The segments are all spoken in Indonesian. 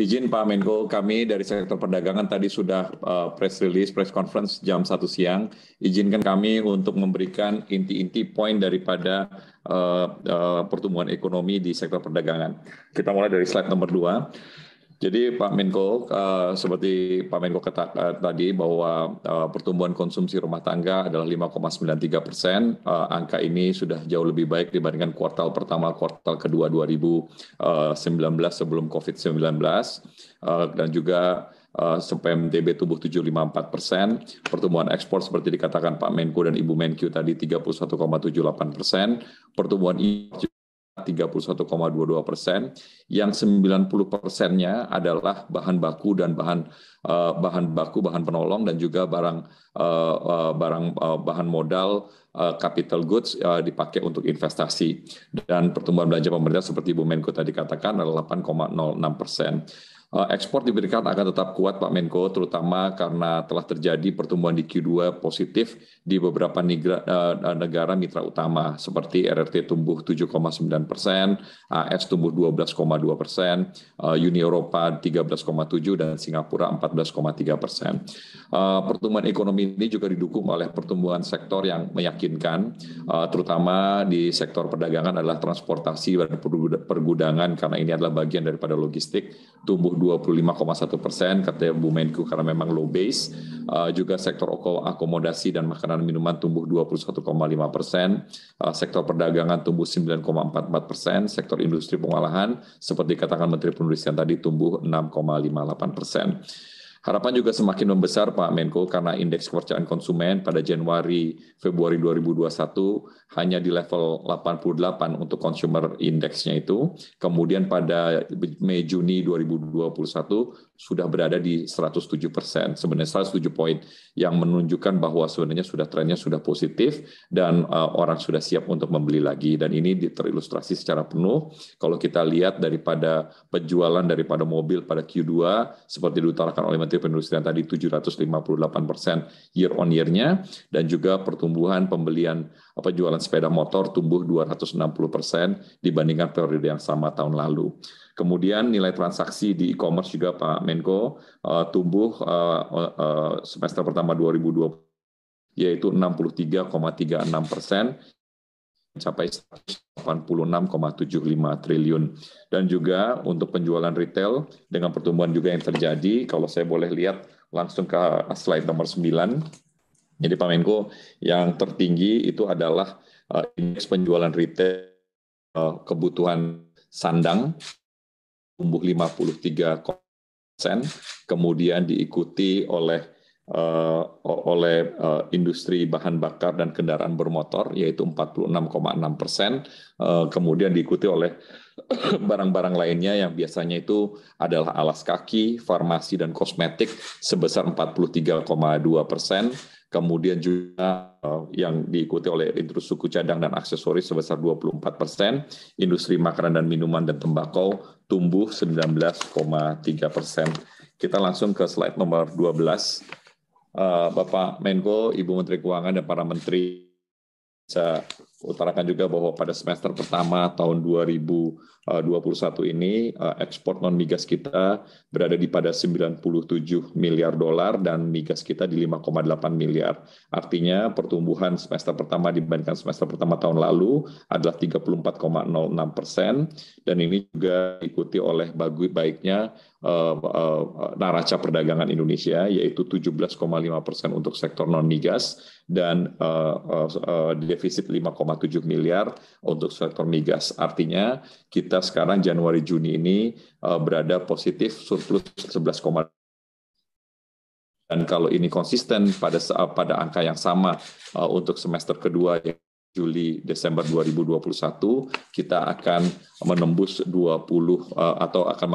izin Pak Menko, kami dari sektor perdagangan tadi sudah uh, press release, press conference jam 1 siang. Izinkan kami untuk memberikan inti-inti poin daripada uh, uh, pertumbuhan ekonomi di sektor perdagangan. Kita mulai dari slide nomor 2. Jadi Pak Menko, eh, seperti Pak Menko katakan eh, tadi bahwa eh, pertumbuhan konsumsi rumah tangga adalah 5,93 persen. angka ini sudah jauh lebih baik dibandingkan kuartal pertama, kuartal kedua 2019 sebelum COVID-19. dan juga Uh, PMDB tumbuh 754 persen, pertumbuhan ekspor seperti dikatakan Pak Menko dan Ibu Menkyu tadi 31,78 persen, pertumbuhan impor 31,22 persen, yang 90 persennya adalah bahan baku dan bahan uh, bahan baku, bahan penolong dan juga barang uh, uh, barang uh, bahan modal uh, capital goods uh, dipakai untuk investasi dan pertumbuhan belanja pemerintah seperti Bu Menko tadi katakan adalah 8,06 persen. Eh, ekspor diberikan akan tetap kuat Pak Menko, terutama karena telah terjadi pertumbuhan di Q2 positif di beberapa negara, eh, eh, negara mitra utama, seperti RRT tumbuh 7,9 persen, AS tumbuh 12,2 persen, Uni Eropa 13,7 dan Singapura 14,3 persen. Pertumbuhan ekonomi ini juga didukung oleh pertumbuhan sektor yang meyakinkan, terutama di sektor perdagangan adalah transportasi dan pergudangan karena ini adalah bagian daripada logistik tumbuh 25,1 persen kata Bu Menku karena memang low base. Uh, juga sektor akomodasi dan makanan minuman tumbuh 21,5 persen, uh, sektor perdagangan tumbuh 9,44 persen, sektor industri pengolahan seperti katakan Menteri Penulisan tadi tumbuh 6,58 persen. Harapan juga semakin membesar Pak Menko karena indeks kepercayaan konsumen pada Januari Februari 2021 hanya di level 88 untuk consumer indeksnya itu. Kemudian pada Mei Juni 2021 sudah berada di 107 persen, sebenarnya 107 poin yang menunjukkan bahwa sebenarnya sudah trennya sudah positif dan eh, orang sudah siap untuk membeli lagi dan ini terilustrasi secara penuh kalau kita lihat daripada penjualan daripada mobil pada Q2 seperti diutarakan oleh Menteri Menteri Perindustrian tadi 758 persen year on year-nya dan juga pertumbuhan pembelian apa jualan sepeda motor tumbuh 260 persen dibandingkan periode yang sama tahun lalu. Kemudian nilai transaksi di e-commerce juga Pak Menko uh, tumbuh uh, uh, semester pertama 2020 yaitu 63,36 persen mencapai 86,75 triliun. Dan juga untuk penjualan retail dengan pertumbuhan juga yang terjadi, kalau saya boleh lihat langsung ke slide nomor 9. Jadi Pak Menko, yang tertinggi itu adalah uh, indeks penjualan retail eh, kebutuhan sandang tumbuh 53 persen, kemudian diikuti oleh uh, oleh uh, industri bahan bakar dan kendaraan bermotor yaitu 46,6 persen, uh, kemudian diikuti oleh barang-barang lainnya yang biasanya itu adalah alas kaki, farmasi dan kosmetik sebesar 43,2 persen, kemudian juga yang diikuti oleh industri suku cadang dan aksesoris sebesar 24 persen, industri makanan dan minuman dan tembakau tumbuh 19,3 persen. Kita langsung ke slide nomor 12 Eh, Bapak Menko, Ibu Menteri Keuangan dan para menteri bisa utarakan juga bahwa pada semester pertama tahun 2021 eh, ini eh, ekspor non migas kita berada di pada 97 miliar dolar dan migas kita di 5,8 miliar. Artinya pertumbuhan semester pertama dibandingkan semester pertama tahun lalu adalah 34,06 persen dan ini juga diikuti oleh bagus baiknya eh, naraca perdagangan Indonesia yaitu 17,5 persen untuk sektor non migas dan defisit 5, 1,7 miliar untuk sektor migas. Artinya kita sekarang Januari Juni ini eh, berada positif surplus 11, dan kalau ini konsisten pada pada angka yang sama eh, untuk semester kedua yang Juli Desember 2021 kita akan menembus 20 eh, atau akan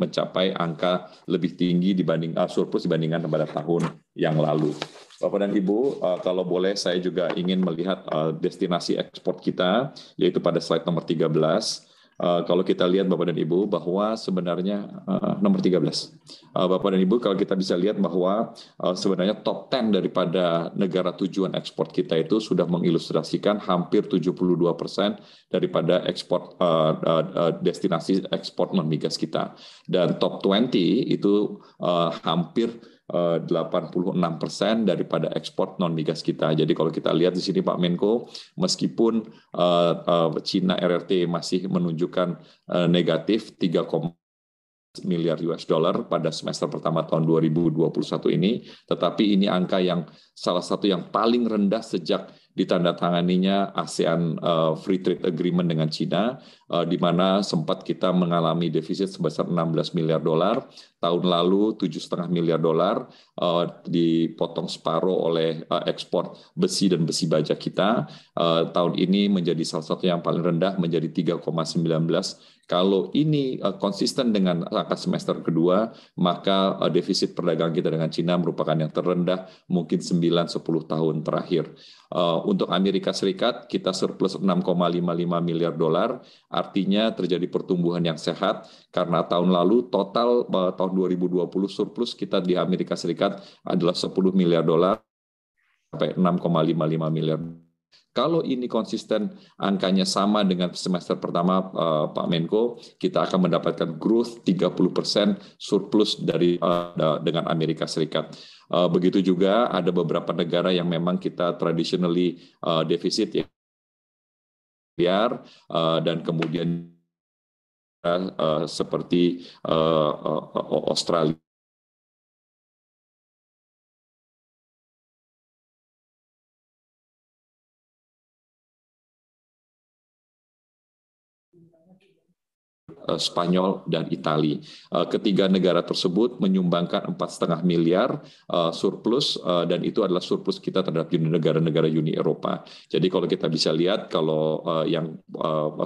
mencapai angka lebih tinggi dibanding eh, surplus dibandingkan pada tahun yang lalu. Bapak dan Ibu, eh, kalau boleh saya juga ingin melihat destinasi ekspor kita yaitu pada slide nomor 13 Eh, kalau kita lihat Bapak dan Ibu bahwa sebenarnya uh, nomor 13. Uh, eh, Bapak dan Ibu kalau kita bisa lihat bahwa uh, sebenarnya top 10 daripada negara tujuan ekspor kita itu sudah mengilustrasikan hampir 72% daripada ekspor uh, uh, uh, destinasi ekspor non migas kita. Dan top 20 itu uh, hampir 86% eh, daripada ekspor non migas kita. Jadi kalau kita lihat di sini Pak Menko, meskipun uh, eh, eh, Cina RRT masih menunjukkan negatif 3, miliar US dollar pada semester pertama tahun 2021 ini, tetapi ini angka yang salah satu yang paling rendah sejak ditandatanganinya ASEAN uh, Free Trade Agreement dengan China, uh, di mana sempat kita mengalami defisit sebesar 16 miliar dolar, tahun lalu 7,5 miliar dolar, uh, dipotong separuh oleh uh, ekspor besi dan besi baja kita, uh, tahun ini menjadi salah satu yang paling rendah menjadi 3,19 kalau ini eh, konsisten dengan angka semester kedua, maka eh, defisit perdagangan kita dengan Cina merupakan yang terendah mungkin 9-10 tahun terakhir. Eh, untuk Amerika Serikat, kita surplus 6,55 miliar dolar, artinya terjadi pertumbuhan yang sehat, karena tahun lalu total tahun 2020 surplus kita di Amerika Serikat adalah 10 miliar dolar, sampai 6,55 miliar dolar kalau ini konsisten angkanya sama dengan semester pertama eh, Pak Menko, kita akan mendapatkan growth 30% surplus dari eh, dengan Amerika Serikat. Eh, begitu juga ada beberapa negara yang memang kita traditionally defisit ya biar dan kemudian seperti Australia Eh, Spanyol dan Italia. Eh, ketiga negara tersebut menyumbangkan 4,5 miliar eh, surplus dan itu adalah surplus kita terhadap negara-negara Uni Eropa. Jadi kalau kita bisa lihat kalau yang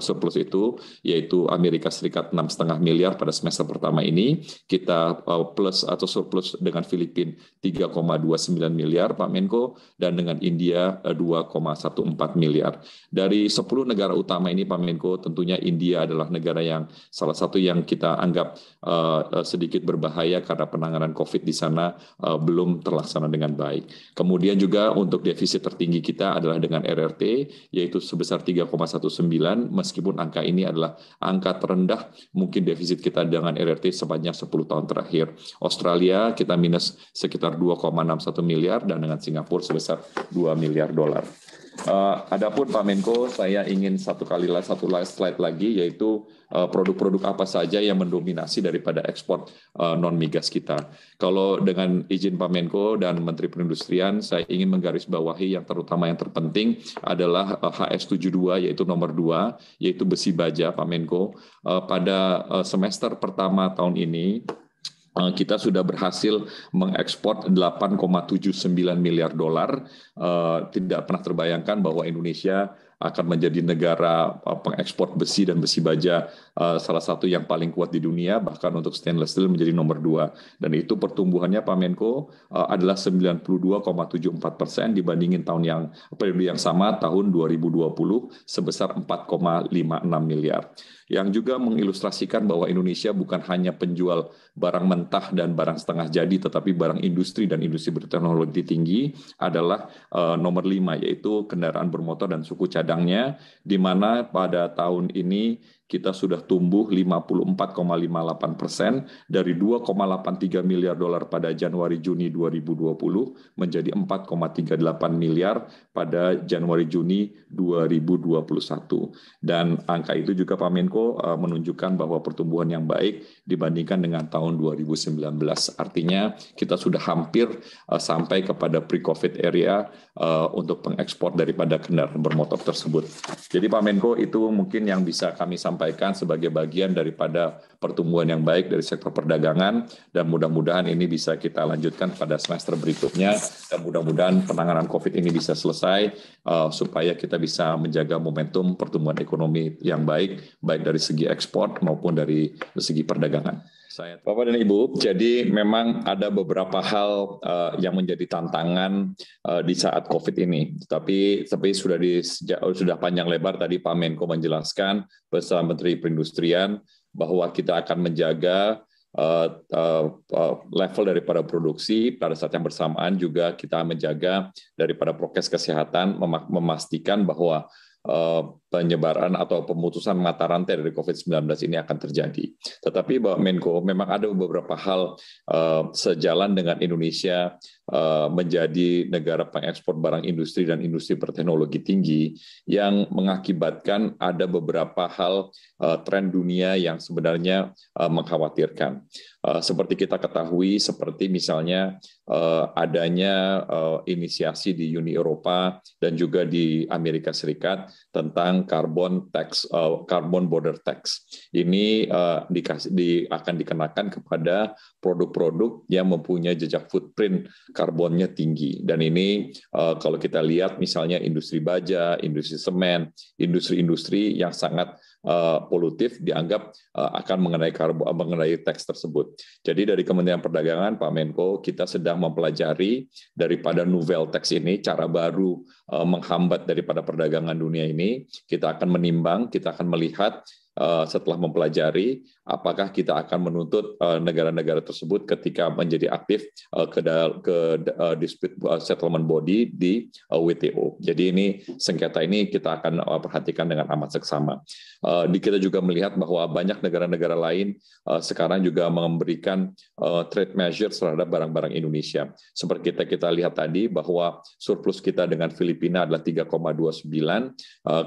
surplus itu yaitu Amerika Serikat 6,5 miliar pada semester pertama ini, kita plus atau surplus dengan Filipina 3,29 miliar Pak Menko dan dengan India 2,14 miliar. Dari 10 negara utama ini Pak Menko tentunya India adalah negara yang Salah satu yang kita anggap uh, sedikit berbahaya karena penanganan COVID di sana uh, belum terlaksana dengan baik. Kemudian juga untuk defisit tertinggi kita adalah dengan RRT, yaitu sebesar 3,19, meskipun angka ini adalah angka terendah mungkin defisit kita dengan RRT sepanjang 10 tahun terakhir. Australia kita minus sekitar 2,61 miliar, dan dengan Singapura sebesar 2 miliar dolar. Uh, Adapun Pak Menko, saya ingin satu kali lagi satu slide lagi yaitu eh, produk-produk uh, apa saja yang mendominasi daripada ekspor uh, eh, non migas kita. Kalau dengan izin Pak Menko dan Menteri Perindustrian, saya ingin menggarisbawahi yang terutama yang terpenting adalah uh, HS72 yaitu nomor 2 yaitu besi baja Pak Menko. Uh, pada uh, semester pertama tahun ini Eh, kita sudah berhasil mengekspor 8,79 miliar dolar. Eh, tidak pernah terbayangkan bahwa Indonesia akan menjadi negara eh, pengekspor besi dan besi baja salah satu yang paling kuat di dunia, bahkan untuk stainless steel menjadi nomor dua. Dan itu pertumbuhannya Pak Menko adalah 92,74 persen dibandingin tahun yang periode yang sama tahun 2020 sebesar 4,56 miliar yang juga mengilustrasikan bahwa Indonesia bukan hanya penjual barang mentah dan barang setengah jadi, tetapi barang industri dan industri berteknologi tinggi adalah eh, nomor lima, yaitu kendaraan bermotor dan suku cadangnya, di mana pada tahun ini kita sudah tumbuh 54,58 persen dari 2,83 miliar dolar pada Januari Juni 2020 menjadi 4,38 miliar pada Januari Juni 2021 dan angka itu juga Pak Menko eh, menunjukkan bahwa pertumbuhan yang baik dibandingkan dengan tahun 2019 artinya kita sudah hampir eh, sampai kepada pre-COVID area eh, untuk pengekspor daripada kendaraan bermotor tersebut jadi Pak Menko itu mungkin yang bisa kami sampaikan sampaikan sebagai bagian daripada pertumbuhan yang baik dari sektor perdagangan dan mudah-mudahan ini bisa kita lanjutkan pada semester berikutnya dan mudah-mudahan penanganan COVID ini bisa selesai uh, supaya kita bisa menjaga momentum pertumbuhan ekonomi yang baik baik dari segi ekspor maupun dari segi perdagangan saya. Bapak dan Ibu, jadi memang ada beberapa hal uh, yang menjadi tantangan uh, di saat COVID ini. Tapi tapi sudah di oh, sudah panjang lebar tadi Pak Menko menjelaskan bersama Menteri Perindustrian bahwa kita akan menjaga uh, uh, level daripada produksi pada saat yang bersamaan juga kita menjaga daripada prokes kesehatan memastikan bahwa penyebaran atau pemutusan mata rantai dari COVID-19 ini akan terjadi. Tetapi Bapak Menko, memang ada beberapa hal uh, sejalan dengan Indonesia uh, menjadi negara pengekspor barang industri dan industri berteknologi tinggi yang mengakibatkan ada beberapa hal uh, tren dunia yang sebenarnya uh, mengkhawatirkan. Uh, seperti kita ketahui, seperti misalnya uh, adanya uh, inisiasi di Uni Eropa dan juga di Amerika Serikat tentang carbon tax uh, carbon border tax. Ini uh, dikasih di, akan dikenakan kepada produk-produk yang mempunyai jejak footprint karbonnya tinggi. Dan ini uh, kalau kita lihat misalnya industri baja, industri semen, industri-industri yang sangat Eh, polutif dianggap eh, akan mengenai karbo, eh, mengenai teks tersebut. Jadi dari Kementerian Perdagangan, Pak Menko, kita sedang mempelajari daripada novel teks ini cara baru menghambat daripada perdagangan dunia ini. Kita akan menimbang, kita akan melihat Eh, setelah mempelajari apakah kita akan menuntut eh, negara-negara tersebut ketika menjadi aktif eh, ke, ke dispute settlement body di WTO. Jadi ini sengketa ini kita akan perhatikan dengan amat seksama. Di kita juga melihat bahwa banyak negara-negara lain sekarang juga memberikan trade measure terhadap barang-barang Indonesia. Seperti kita kita lihat tadi bahwa surplus kita dengan Filipina adalah 3,29.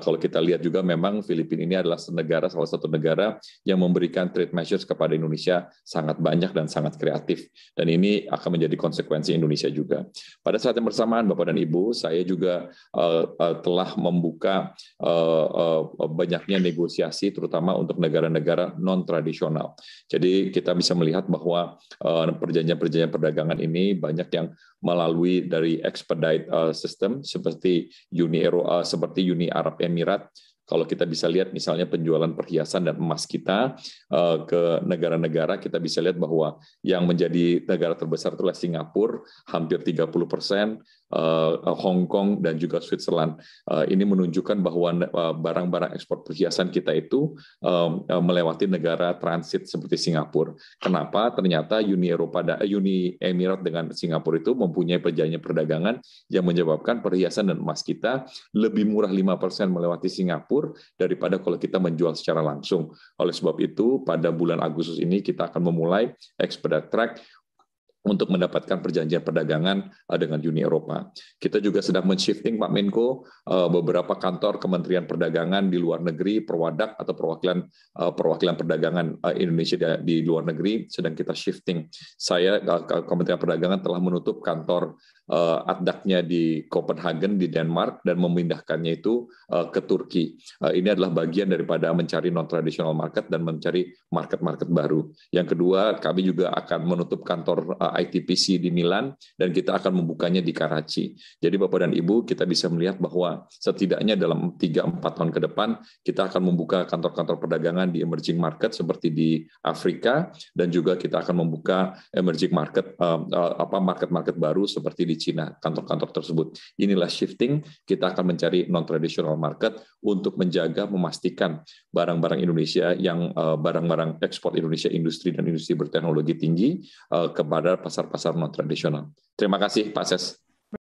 Kalau kita lihat juga memang Filipina ini adalah negara salah satu negara yang memberikan trade measures kepada Indonesia sangat banyak dan sangat kreatif. Dan ini akan menjadi konsekuensi Indonesia juga. Pada saat yang bersamaan, Bapak dan Ibu, saya juga uh, uh, telah membuka uh, uh, banyaknya negosiasi, terutama untuk negara-negara non-tradisional. Jadi kita bisa melihat bahwa perjanjian-perjanjian uh, perdagangan ini banyak yang melalui dari expedite uh, system seperti Uni Eropa, uh, seperti Uni Arab Emirat kalau kita bisa lihat misalnya penjualan perhiasan dan emas kita eh, ke negara-negara, kita bisa lihat bahwa yang menjadi negara terbesar adalah Singapura, hampir 30 persen, eh, Hong Kong dan juga Switzerland. Eh, ini menunjukkan bahwa barang-barang ekspor perhiasan kita itu melewati negara transit seperti Singapura. Kenapa? Ternyata Uni Eropa Uni Emirat dengan Singapura itu mempunyai perjanjian perdagangan yang menyebabkan perhiasan dan emas kita lebih murah 5% melewati Singapura Singapura daripada kalau kita menjual secara langsung. Oleh sebab itu, pada bulan Agustus ini kita akan memulai Expert Track untuk mendapatkan perjanjian perdagangan eh, dengan Uni Eropa. Kita juga sedang men-shifting Pak Menko eh, beberapa kantor Kementerian Perdagangan di luar negeri, perwadak atau perwakilan eh, perwakilan perdagangan Indonesia di luar negeri sedang kita shifting. Saya Kementerian Perdagangan telah menutup kantor adaknya di Copenhagen di Denmark dan memindahkannya itu ke Turki. Ini adalah bagian daripada mencari non traditional market dan mencari market-market baru. Yang kedua, kami juga akan menutup kantor ITPC di Milan dan kita akan membukanya di Karachi. Jadi Bapak dan Ibu kita bisa melihat bahwa setidaknya dalam 3-4 tahun ke depan kita akan membuka kantor-kantor perdagangan di emerging market seperti di Afrika dan juga kita akan membuka emerging market eh, eh, apa market-market baru seperti di Cina kantor-kantor tersebut. Inilah shifting kita akan mencari non traditional market untuk menjaga memastikan barang-barang Indonesia yang eh, barang-barang ekspor Indonesia industri dan industri berteknologi tinggi kepada pasar-pasar non tradisional. Terima kasih Pak Ses.